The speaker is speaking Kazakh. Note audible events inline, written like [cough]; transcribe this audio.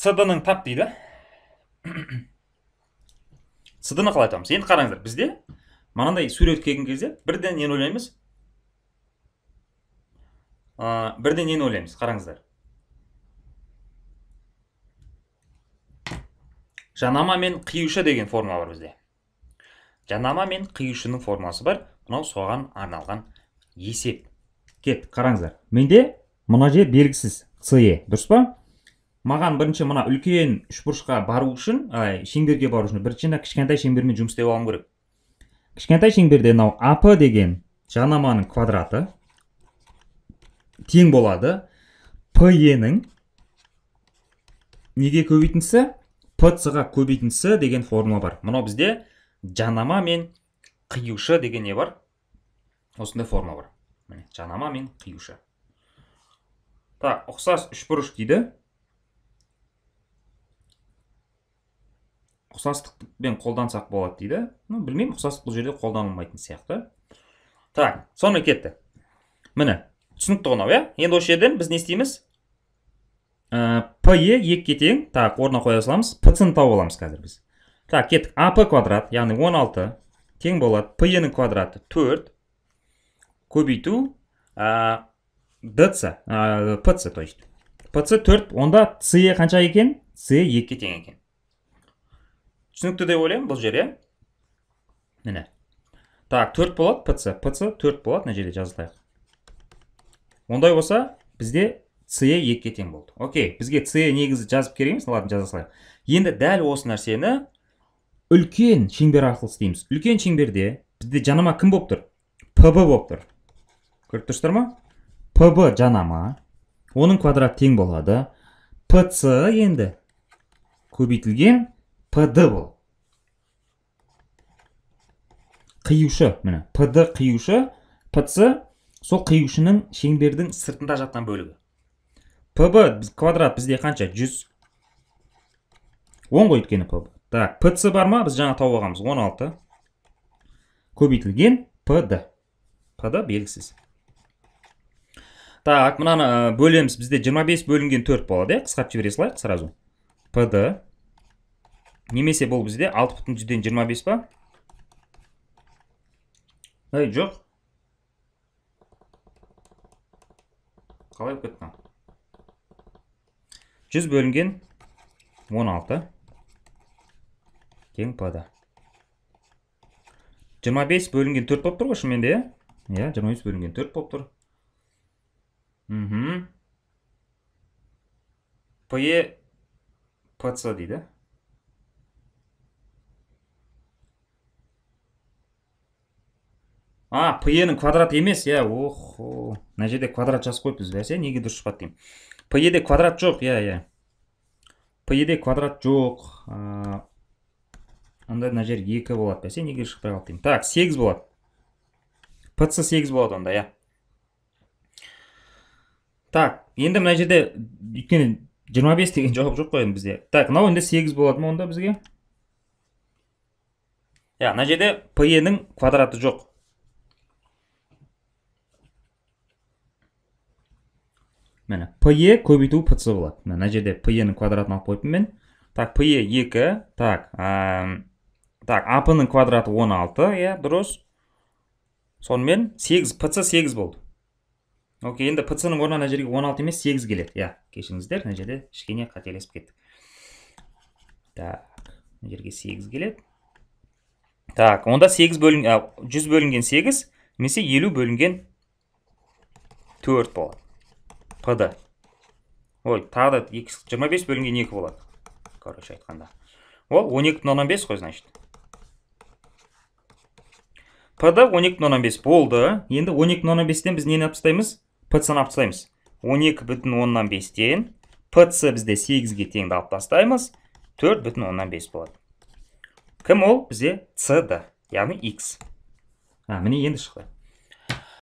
cd ның тап дейді Сыдыны [coughs] ны қалай енді қараңыздар бізде мынандай сурет келген кезде бірден нені ойлаймыз бірден нені ойлаймыз қараңыздар жанама мен қиюшы деген формула бар бізде жанама мен қиюшының формуласы бар мынау соған арналған есеп кет қараңыздар менде мына жер белгісіз ce дұрыс па маған бірінші мына үлкен үшбұрышқа бару үшін ә, шеңберге бару үшін бірінші мына кішкентай шеңбермен жұмыс істеп алуым керек кішкентай шеңберде мынау ап деген жанаманың квадраты тең болады пенің неге көбейтіндісі ға көбейтіндісі деген формула бар мынау бізде жанама мен қиюшы деген не бар осындай форма бар міне жанама мен қиюшы так ұқсас үшбұрыш дейді ұқсастықпен қолдансақ болады дейді ну білмеймін ұқсастық бұл жерде қолданылмайтын сияқты так сонымен кетті міне түсінікті мынау иә енді осы жерден біз не істейміз ә, п е екіге тең так орнына қоя саламыз п ны тауып аламыз қазір біз так кеттік ап квадрат яғни 16 тең болады п нің квадраты 4 көбейту дц ә, пц то есть пц төрт онда ce қанша екен с екіге тең екен түсінікті деп ойлаймын бұл жер иә міне так төрт болады пц пц төрт болады мына жерде жазылайық ондай болса бізде ce екіге тең болды окей бізге ce негізі жазып керек емес ладно жаза салайық енді дәл осы нәрсені үлкен шеңбер арқылы істейміз үлкен шеңберде бізде жанама кім болып тұр пб болып тұр көріп тұрсыздар ма пб жанама оның квадраты тең болады пц енді көбейтілген пд бұл қиюшы міне пд қиюшы пц сол қиюшының шеңбердің сыртында жатқан бөлігі пб квадрат бізде қанша 100 10 ғой өйткені пб так пц бар ма біз жаңа тауып алғанбыз 16 көбейтілген пд пд белгісіз так мынаны бөлеміз бізде 25 бөлінген 4 болады иә қысқартып жібере салайық сразу пд немесе бұл бізде 6 бүтін жүзден жиырма бес па жоқ қалай болып кетті жүз бөлінген 16. алты тең пада жиырма бес бөлінген төрт болып тұр ғой шынымен де иә иә жиырма бөлінген төрт болып тұр мхм пе пц дейді а нің квадраты емес иә ох, мына жерде квадрат жазып қойыппыз бәсе неге дұрыс шықпады деймін еде квадрат жоқ иә иә еде квадрат жоқ онда мына жер екі болады бәсе неге шықпай қалды так сегіз болады пц сегіз болады онда иә так енді мына жерде өйткені жиырма бес деген жауап жоқ қой енді бізде так мынау енді сегіз болады ма онда бізге иә мына жерде нің квадраты жоқ міне пе көбейту пц болады мына жерде пенің квадратын алып қойыппын мен так пе екі так ә, так ап ның квадраты 16 иә дұрыс сонымен 8 пц 8 болды окей енді пц ның орнына мына жерге 16 емес 8 келеді иә кешіріңіздер мына жерде кішкене қателесіп кеттік так мына жерге 8 келеді так онда 8 бөлін, 100 бөлінген 8 немесе 50 бөлінген 4 болады пд ой тағы да екі жиырма бес бөлінген екі болады короче айтқанда ол он екі бүтін оннан бес қой значит пд он екі бүтін оннан бес болды енді он екі бүтін оннан бестен біз нені алып тастаймыз ны алып тастаймыз он екі бүтін оннан бестен пц бізде сегізге теңді алып тастаймыз төрт бүтін оннан бес болады кім ол бізде cd яғни x а міне енді шықты